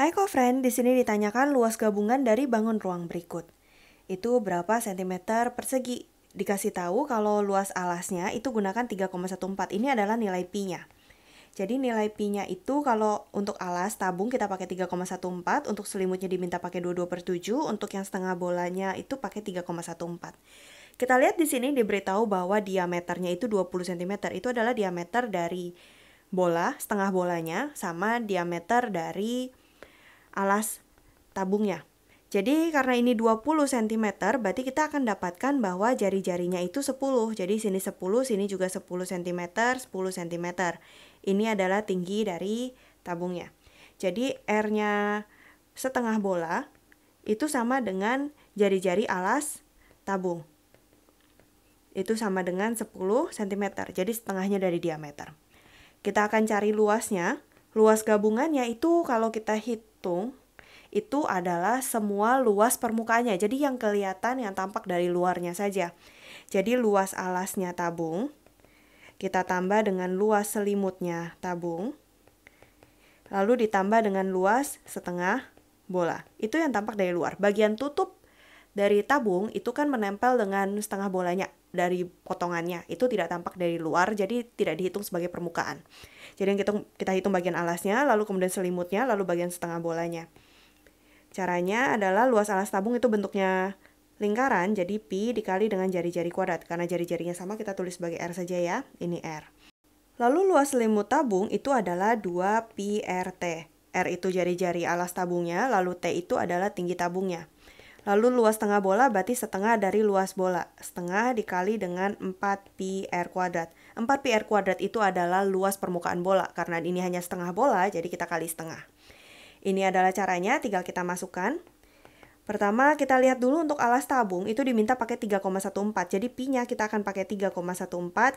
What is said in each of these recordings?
Hai friend, di sini ditanyakan luas gabungan dari bangun ruang berikut. Itu berapa sentimeter persegi? Dikasih tahu kalau luas alasnya itu gunakan 3,14 ini adalah nilai pi-nya. Jadi nilai pi-nya itu kalau untuk alas tabung kita pakai 3,14, untuk selimutnya diminta pakai 22 per 7, untuk yang setengah bolanya itu pakai 3,14. Kita lihat di sini diberitahu bahwa diameternya itu 20 cm, itu adalah diameter dari bola, setengah bolanya, sama diameter dari alas tabungnya. Jadi karena ini 20 cm berarti kita akan dapatkan bahwa jari-jarinya itu 10. Jadi sini 10, sini juga 10 cm, 10 cm. Ini adalah tinggi dari tabungnya. Jadi R-nya setengah bola itu sama dengan jari-jari alas tabung. Itu sama dengan 10 cm. Jadi setengahnya dari diameter. Kita akan cari luasnya. Luas gabungannya itu kalau kita hit hitung itu adalah semua luas permukaannya. Jadi yang kelihatan yang tampak dari luarnya saja. Jadi luas alasnya tabung kita tambah dengan luas selimutnya tabung. Lalu ditambah dengan luas setengah bola. Itu yang tampak dari luar. Bagian tutup dari tabung itu kan menempel dengan setengah bolanya dari potongannya itu tidak tampak dari luar jadi tidak dihitung sebagai permukaan jadi yang kita kita hitung bagian alasnya lalu kemudian selimutnya lalu bagian setengah bolanya caranya adalah luas alas tabung itu bentuknya lingkaran jadi pi dikali dengan jari-jari kuadrat karena jari-jarinya sama kita tulis sebagai r saja ya ini r lalu luas selimut tabung itu adalah 2 pi rt r itu jari-jari alas tabungnya lalu t itu adalah tinggi tabungnya Lalu luas setengah bola berarti setengah dari luas bola. Setengah dikali dengan 4 pi r kuadrat. 4 pi r kuadrat itu adalah luas permukaan bola. Karena ini hanya setengah bola, jadi kita kali setengah. Ini adalah caranya, tinggal kita masukkan. Pertama, kita lihat dulu untuk alas tabung, itu diminta pakai 3,14. Jadi pi-nya kita akan pakai 3,14,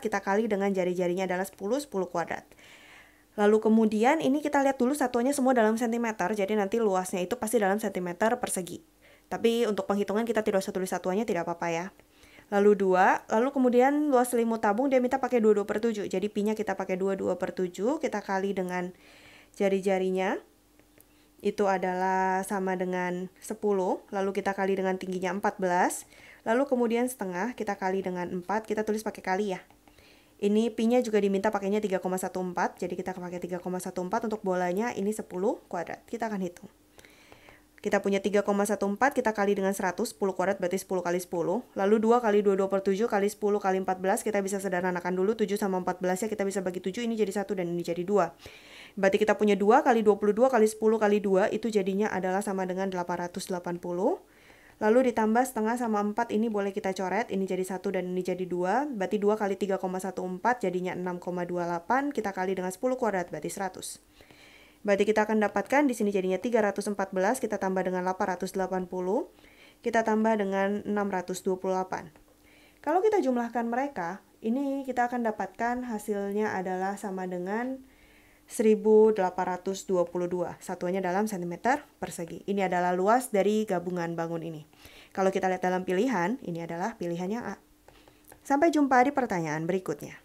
kita kali dengan jari-jarinya adalah 10, 10 kuadrat. Lalu kemudian ini kita lihat dulu satuannya semua dalam sentimeter, jadi nanti luasnya itu pasti dalam sentimeter persegi. Tapi untuk penghitungan kita tidak usah tulis satuannya tidak apa-apa ya. Lalu 2, lalu kemudian luas selimut tabung dia minta pakai 22 per 7. Jadi pinya kita pakai 22 per 7, kita kali dengan jari-jarinya. Itu adalah sama dengan 10, lalu kita kali dengan tingginya 14. Lalu kemudian setengah kita kali dengan 4, kita tulis pakai kali ya. Ini pinya juga diminta pakainya 3,14, jadi kita pakai 3,14 untuk bolanya ini 10 kuadrat. Kita akan hitung. Kita punya 3,14, kita kali dengan 100, 10 kuadrat berarti 10 kali 10. Lalu 2 kali 2, per 7 kali 10 kali 14, kita bisa sederhanakan dulu 7 sama 14 ya, kita bisa bagi 7, ini jadi 1 dan ini jadi 2. Berarti kita punya 2 kali 22 kali 10 kali 2 itu jadinya adalah sama dengan 880. Lalu ditambah setengah sama 4 ini boleh kita coret, ini jadi 1 dan ini jadi 2. Berarti 2 kali 3,14 jadinya 6,28, kita kali dengan 10 kuadrat berarti 100. Berarti kita akan dapatkan di sini jadinya 314 kita tambah dengan 880, kita tambah dengan 628. Kalau kita jumlahkan mereka, ini kita akan dapatkan hasilnya adalah sama dengan 1822, satuannya dalam sentimeter persegi. Ini adalah luas dari gabungan bangun ini. Kalau kita lihat dalam pilihan, ini adalah pilihannya A. Sampai jumpa di pertanyaan berikutnya.